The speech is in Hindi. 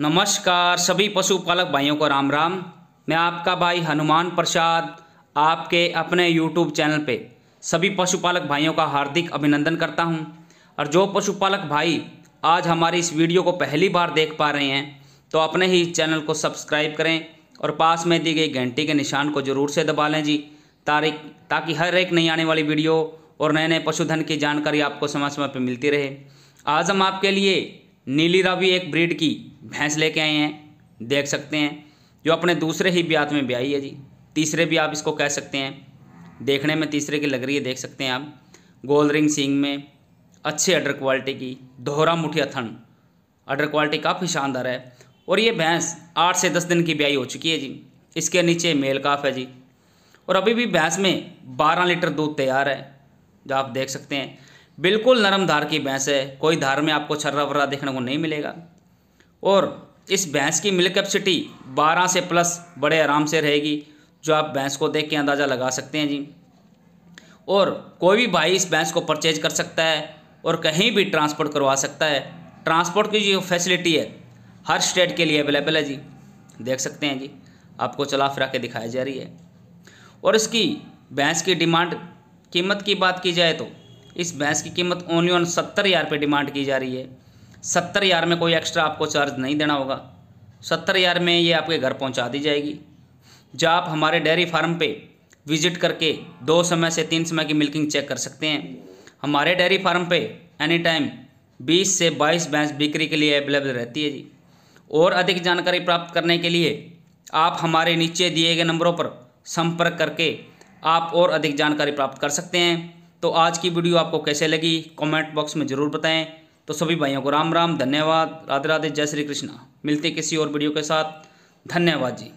नमस्कार सभी पशुपालक भाइयों को राम राम मैं आपका भाई हनुमान प्रसाद आपके अपने यूट्यूब चैनल पे सभी पशुपालक भाइयों का हार्दिक अभिनंदन करता हूं और जो पशुपालक भाई आज हमारी इस वीडियो को पहली बार देख पा रहे हैं तो अपने ही चैनल को सब्सक्राइब करें और पास में दी गई घंटी के निशान को ज़रूर से दबा लें जी तारीख ताकि हर एक नई आने वाली वीडियो और नए नए पशुधन की जानकारी आपको समय समय पर मिलती रहे आज हम आपके लिए नीली रावी एक ब्रीड की भैंस लेके आए हैं देख सकते हैं जो अपने दूसरे ही ब्यात में ब्याई है जी तीसरे भी आप इसको कह सकते हैं देखने में तीसरे की लग रही है देख सकते हैं आप गोल रिंग सींग में अच्छी अडर क्वालिटी की दोहरा मुठिया थन अडर क्वालिटी काफ़ी शानदार है और ये भैंस आठ से दस दिन की ब्याई हो चुकी है जी इसके नीचे मेल काफ है जी और अभी भी भैंस में बारह लीटर दूध तैयार है जो आप देख सकते हैं बिल्कुल नरम धार की भैंस है कोई धार में आपको छर्रा वर्रा देखने को नहीं मिलेगा और इस भैंस की मिल्क कैपेसिटी 12 से प्लस बड़े आराम से रहेगी जो आप भैंस को देख के अंदाज़ा लगा सकते हैं जी और कोई भी भाई इस भैंस को परचेज कर सकता है और कहीं भी ट्रांसपोर्ट करवा सकता है ट्रांसपोर्ट की जो फैसिलिटी है हर स्टेट के लिए अवेलेबल है जी देख सकते हैं जी आपको चला फिरा के दिखाई जा रही है और इसकी भैंस की डिमांड कीमत की बात की जाए तो इस भैंस की कीमत ओनली ऑन सत्तर हज़ार डिमांड की जा रही है सत्तर हज़ार में कोई एक्स्ट्रा आपको चार्ज नहीं देना होगा सत्तर हज़ार में ये आपके घर पहुंचा दी जाएगी जब आप हमारे डेयरी फार्म पे विजिट करके दो समय से तीन समय की मिल्किंग चेक कर सकते हैं हमारे डेयरी फार्म पे एनी टाइम बीस से बाईस भैंस बिक्री के लिए अवेलेबल रहती है जी और अधिक जानकारी प्राप्त करने के लिए आप हमारे नीचे दिए गए नंबरों पर संपर्क करके आप और अधिक जानकारी प्राप्त कर सकते हैं तो आज की वीडियो आपको कैसे लगी कमेंट बॉक्स में ज़रूर बताएं तो सभी भाइयों को राम राम धन्यवाद राधे राधे जय श्री कृष्णा मिलते किसी और वीडियो के साथ धन्यवाद जी